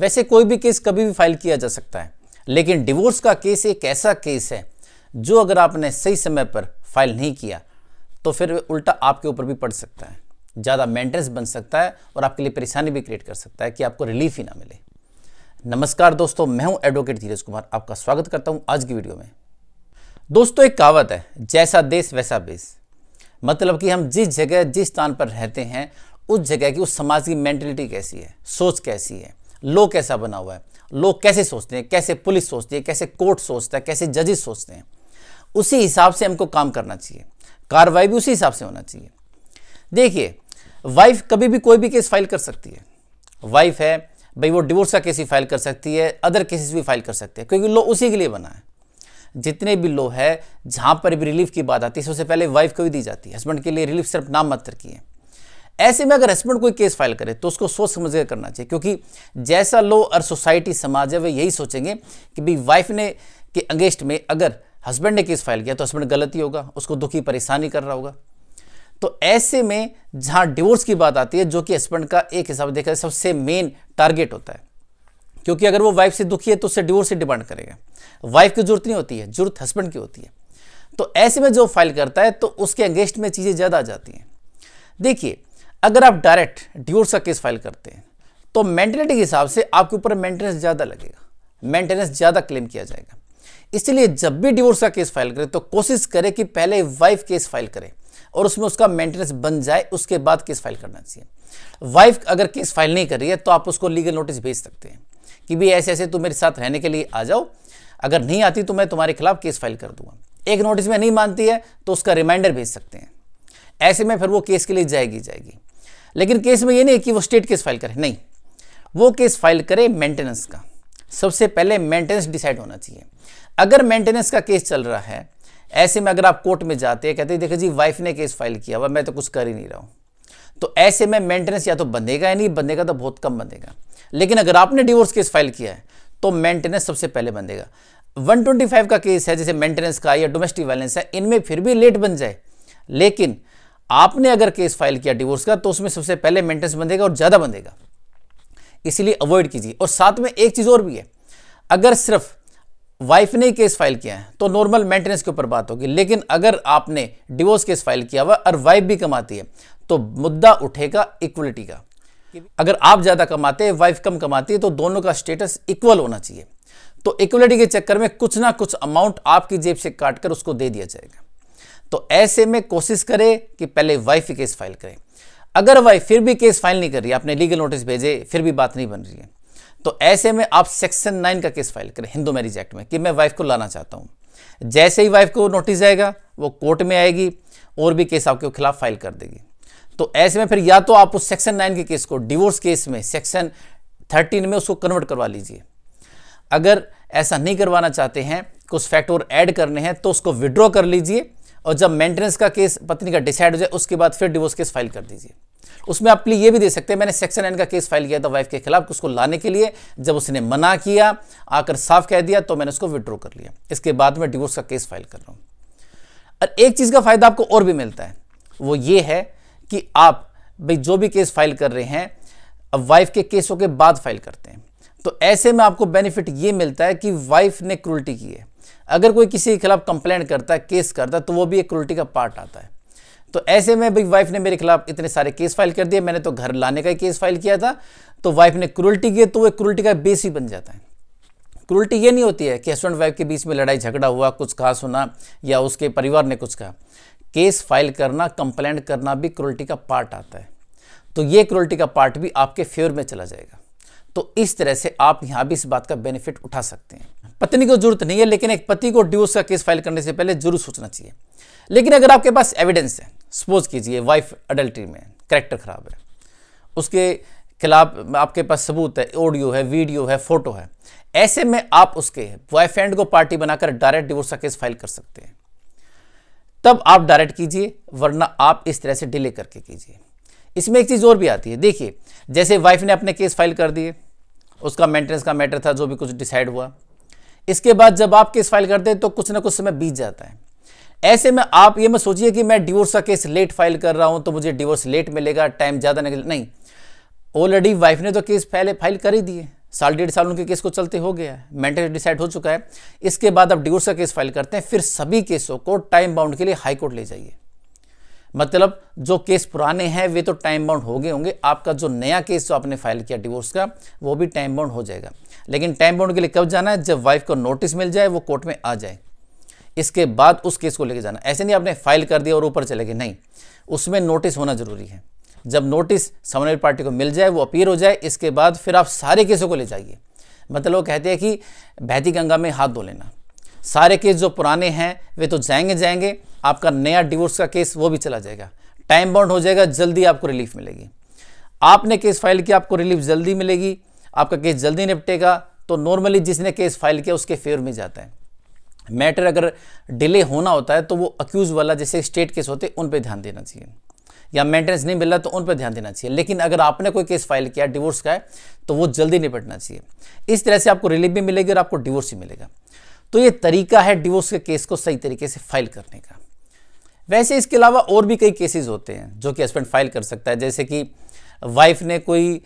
वैसे कोई भी केस कभी भी फाइल किया जा सकता है लेकिन डिवोर्स का केस एक ऐसा केस है जो अगर आपने सही समय पर फाइल नहीं किया तो फिर उल्टा आपके ऊपर भी पड़ सकता है ज़्यादा मेंटेनेंस बन सकता है और आपके लिए परेशानी भी क्रिएट कर सकता है कि आपको रिलीफ ही ना मिले नमस्कार दोस्तों मैं हूं एडवोकेट धीरज कुमार आपका स्वागत करता हूं आज की वीडियो में दोस्तों एक कहावत है जैसा देश वैसा बेस मतलब कि हम जिस जगह जिस स्थान पर रहते हैं उस जगह की उस समाज की मैंटेलिटी कैसी है सोच कैसी है लो कैसा बना हुआ है लोग कैसे सोचते हैं कैसे पुलिस सोचती है कैसे कोर्ट सोचता है कैसे जजेस सोचते हैं उसी हिसाब से हमको काम करना चाहिए कार्रवाई भी उसी हिसाब से होना चाहिए देखिए वाइफ कभी भी कोई भी केस फाइल कर सकती है वाइफ है भाई वो डिवोर्स का केस ही फाइल कर सकती है अदर केसेस भी फाइल कर सकते हैं क्योंकि लो उसी के लिए बना है जितने भी लो है जहाँ पर भी रिलीफ की बात आती है सबसे पहले वाइफ को भी दी जाती है हस्बैंड के लिए रिलीफ सिर्फ नाम मात्र की है ऐसे में अगर हस्बैंड कोई केस फाइल करे तो उसको सोच समझ कर करना चाहिए क्योंकि जैसा लो और सोसाइटी समाज है वह यही सोचेंगे कि भाई वाइफ ने के अंगेंस्ट में अगर हस्बैंड ने केस फाइल किया तो हस्बैंड गलती होगा उसको दुखी परेशानी कर रहा होगा तो ऐसे में जहाँ डिवोर्स की बात आती है जो कि हस्बैंड का एक हिसाब देखा जाए सबसे मेन टारगेट होता है क्योंकि अगर वो वाइफ से दुखी है तो उससे डिवोर्स ही डिमांड करेगा वाइफ की जरूरत नहीं होती है जरूरत हस्बैंड की होती है तो ऐसे में जो फाइल करता है तो उसके अंगेंस्ट में चीज़ें ज़्यादा आ जाती हैं देखिए अगर आप डायरेक्ट ड्यूर का केस फाइल करते हैं तो मेंटेनेटी के हिसाब से आपके ऊपर मेंटेनेंस ज़्यादा लगेगा मेंटेनेंस ज़्यादा क्लेम किया जाएगा इसलिए जब भी डिवोर्स का केस फाइल करें तो कोशिश करें कि पहले वाइफ केस फाइल करें और उसमें उसका मेंटेनेंस बन जाए उसके बाद केस फाइल करना चाहिए वाइफ अगर केस फाइल नहीं कर रही है तो आप उसको लीगल नोटिस भेज सकते हैं कि भी ऐसे ऐसे तुम मेरे साथ रहने के लिए आ जाओ अगर नहीं आती तो मैं तुम्हारे खिलाफ केस फाइल कर दूंगा एक नोटिस में नहीं मानती है तो उसका रिमाइंडर भेज सकते हैं ऐसे में फिर वो केस के लिए जाएगी जाएगी लेकिन केस में ये नहीं कि वो स्टेट केस फाइल करे नहीं वो केस फाइल करे मेंटेनेंस का सबसे पहले मेंटेनेंस डिसाइड होना चाहिए अगर मेंटेनेंस का केस चल रहा है ऐसे में अगर आप कोर्ट में जाते हैं कहते हैं देखिए जी वाइफ ने केस फाइल किया हुआ मैं तो कुछ कर ही नहीं रहा हूँ तो ऐसे में मेंटेनेंस या तो बंधेगा या नहीं बंधेगा तो बहुत कम बंधेगा लेकिन अगर आपने डिवोर्स केस फाइल किया है तो मेंटेनेंस सबसे पहले बंधेगा 125 का केस है जैसे मेंटेनेंस का या डोमेस्टिक वायलेंस है इनमें फिर भी लेट बन जाए लेकिन आपने अगर केस फाइल किया डिवोर्स का तो उसमें सबसे पहले मेंटेनेंस बंधेगा और ज़्यादा बंधेगा इसीलिए अवॉइड कीजिए और साथ में एक चीज़ और भी है अगर सिर्फ वाइफ ने केस फाइल किया है तो नॉर्मल मेंटेनेंस के ऊपर बात होगी लेकिन अगर आपने डिवोर्स केस फाइल किया हुआ और वाइफ भी कमाती है तो मुद्दा उठेगा इक्वलिटी का अगर आप ज़्यादा कमाते हैं वाइफ कम कमाती है तो दोनों का स्टेटस इक्वल होना चाहिए तो इक्वलिटी के चक्कर में कुछ ना कुछ अमाउंट आपकी जेब से काटकर उसको दे दिया जाएगा तो ऐसे में कोशिश करें कि पहले वाइफ केस फाइल करें अगर वाइफ फिर भी केस फाइल नहीं कर रही आपने लीगल नोटिस भेजे फिर भी बात नहीं बन रही है तो ऐसे में आप सेक्शन नाइन का केस फाइल करें हिंदू मैरिज एक्ट में कि मैं वाइफ को लाना चाहता हूँ जैसे ही वाइफ को नोटिस आएगा वो कोर्ट में आएगी और भी केस आपके खिलाफ फाइल कर देगी तो ऐसे में फिर या तो आप उस सेक्शन नाइन के केस को डिवोर्स केस में सेक्शन थर्टीन में उसको कन्वर्ट करवा लीजिए अगर ऐसा नहीं करवाना चाहते हैं कुछ फैक्ट और ऐड करने हैं तो उसको विड्रॉ कर लीजिए और जब मेंटेनेंस का केस पत्नी का डिसाइड हो जाए उसके बाद फिर डिवोर्स केस फाइल कर दीजिए उसमें आप प्ली ये भी दे सकते हैं मैंने सेक्शन एन का केस फाइल किया था वाइफ के खिलाफ उसको लाने के लिए जब उसने मना किया आकर साफ कह दिया तो मैंने उसको विड्रॉ कर लिया इसके बाद मैं डिवोर्स का केस फाइल कर रहा हूँ और एक चीज़ का फ़ायदा आपको और भी मिलता है वो ये है कि आप भाई जो भी केस फाइल कर रहे हैं अब वाइफ के केसों के बाद फाइल करते हैं तो ऐसे में आपको बेनिफिट ये मिलता है कि वाइफ ने क्रूल्टी की है अगर कोई किसी के खिलाफ कंप्लेंट करता है केस करता है तो वो भी एक क्रुल्टी का पार्ट आता है तो ऐसे में भाई वाइफ ने मेरे खिलाफ इतने सारे केस फाइल कर दिए मैंने तो घर लाने का ही केस फाइल किया था तो वाइफ ने क्रुल्टी किए तो वो क्रुल्टी का बेस ही बन जाता है क्रुल्टी ये नहीं होती है कि हस्बैंड वाइफ के बीच में लड़ाई झगड़ा हुआ कुछ कहा सुना या उसके परिवार ने कुछ कहा केस फाइल करना कंप्लेंट करना भी क्रोल्टी का पार्ट आता है तो ये क्रोल्टी का पार्ट भी आपके फेवर में चला जाएगा तो इस तरह से आप यहाँ भी इस बात का बेनिफिट उठा सकते हैं पत्नी को जरूरत नहीं है लेकिन एक पति को डिवोर्स का केस फाइल करने से पहले जरूर सोचना चाहिए लेकिन अगर आपके पास एविडेंस है सपोज कीजिए वाइफ अडल्ट्री में करेक्टर ख़राब है उसके खिलाफ आपके पास सबूत है ऑडियो है वीडियो है फोटो है ऐसे में आप उसके बॉयफ्रेंड को पार्टी बनाकर डायरेक्ट डिवोर्स का केस फाइल कर सकते हैं तब आप डायरेक्ट कीजिए वरना आप इस तरह से डिले करके कीजिए इसमें एक चीज़ और भी आती है देखिए जैसे वाइफ ने अपने केस फाइल कर दिए उसका मेंटेनेंस का मैटर था जो भी कुछ डिसाइड हुआ इसके बाद जब आप केस फाइल करते हैं तो कुछ ना कुछ समय बीत जाता है ऐसे में आप ये मत सोचिए कि मैं डिवोर्स का केस लेट फाइल कर रहा हूँ तो मुझे डिवोर्स लेट मिलेगा टाइम ज़्यादा निकल नहीं ऑलरेडी वाइफ ने तो केस पहले फाइल कर ही दिए साल डेढ़ साल उनके केस को चलते हो गया है मेंटल डिसाइड हो चुका है इसके बाद आप डिवोर्स का केस फाइल करते हैं फिर सभी केसों को टाइम बाउंड के लिए हाईकोर्ट ले जाइए मतलब जो केस पुराने हैं वे तो टाइम बाउंड हो गए होंगे आपका जो नया केस जो आपने फाइल किया डिवोर्स का वो भी टाइम बाउंड हो जाएगा लेकिन टाइम बाउंड के लिए कब जाना है जब वाइफ को नोटिस मिल जाए वो कोर्ट में आ जाए इसके बाद उस केस को लेकर जाना ऐसे नहीं आपने फाइल कर दिया और ऊपर चले गए नहीं उसमें नोटिस होना जरूरी है जब नोटिस समन्वय पार्टी को मिल जाए वो अपीयर हो जाए इसके बाद फिर आप सारे केसों को ले जाइए मतलब वो कहते हैं कि बहती गंगा में हाथ धो लेना सारे केस जो पुराने हैं वे तो जाएंगे जाएंगे आपका नया डिवोर्स का केस वो भी चला जाएगा टाइम बाउंड हो जाएगा जल्दी आपको रिलीफ मिलेगी आपने केस फाइल किया आपको रिलीफ जल्दी मिलेगी आपका केस जल्दी निपटेगा तो नॉर्मली जिसने केस फाइल किया उसके फेवर में जाता है मैटर अगर डिले होना होता है तो वो अक्यूज़ वाला जैसे स्टेट केस होते हैं उन पर ध्यान देना चाहिए या मेंटेनेंस नहीं मिल रहा तो उन पर ध्यान देना चाहिए लेकिन अगर आपने कोई केस फाइल किया डिवोर्स का है तो वो जल्दी निपटना चाहिए इस तरह से आपको रिलीफ भी मिलेगी और आपको डिवोर्स भी मिलेगा तो ये तरीका है डिवोर्स के केस को सही तरीके से फाइल करने का वैसे इसके अलावा और भी कई केसेस होते हैं जो कि हस्बैंड फाइल कर सकता है जैसे कि वाइफ ने कोई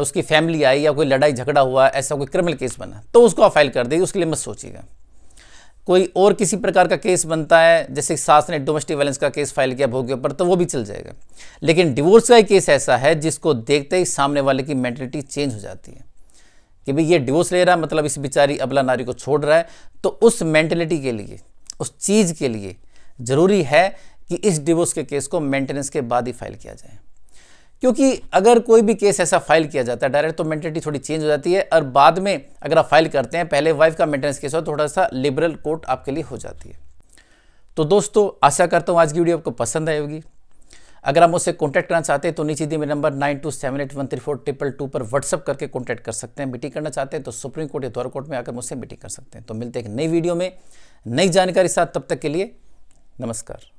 उसकी फैमिली आई या कोई लड़ाई झगड़ा हुआ ऐसा कोई क्रिमिनल केस बना तो उसको आप फाइल कर देगी उसके लिए मत सोचिएगा कोई और किसी प्रकार का केस बनता है जैसे सास ने डोमेस्टिक वायलेंस का केस फाइल किया भोग के ऊपर तो वो भी चल जाएगा लेकिन डिवोर्स का एक केस ऐसा है जिसको देखते ही सामने वाले की मैंटलिटी चेंज हो जाती है कि भाई ये डिवोर्स ले रहा है मतलब इस बिचारी अबला नारी को छोड़ रहा है तो उस मेंटेलिटी के लिए उस चीज़ के लिए ज़रूरी है कि इस डिवोर्स के केस को मेंटेनेंस के बाद ही फाइल किया जाए क्योंकि अगर कोई भी केस ऐसा फाइल किया जाता है डायरेक्ट तो मेंटेलिटी थोड़ी चेंज हो जाती है और बाद में अगर आप फाइल करते हैं पहले वाइफ का मेंटेनेंस केस हो थोड़ा सा लिबरल कोर्ट आपके लिए हो जाती है तो दोस्तों आशा करता हूँ आज की वीडियो आपको पसंद आएगी होगी अगर आप मुझसे कॉन्टैक्ट करना चाहते हैं तो नीचे दिए मेरे number nine two seven eight one three four triple two पर व्हाट्सअप करके कॉन्टैक्ट कर सकते हैं मीटिंग करना चाहते हैं तो सुप्रीम कोर्ट या द्वारा कोर्ट में आकर मुझसे मीटिंग कर सकते हैं तो मिलते हैं एक नई वीडियो में नई जानकारी साथ तब तक के लिए नमस्कार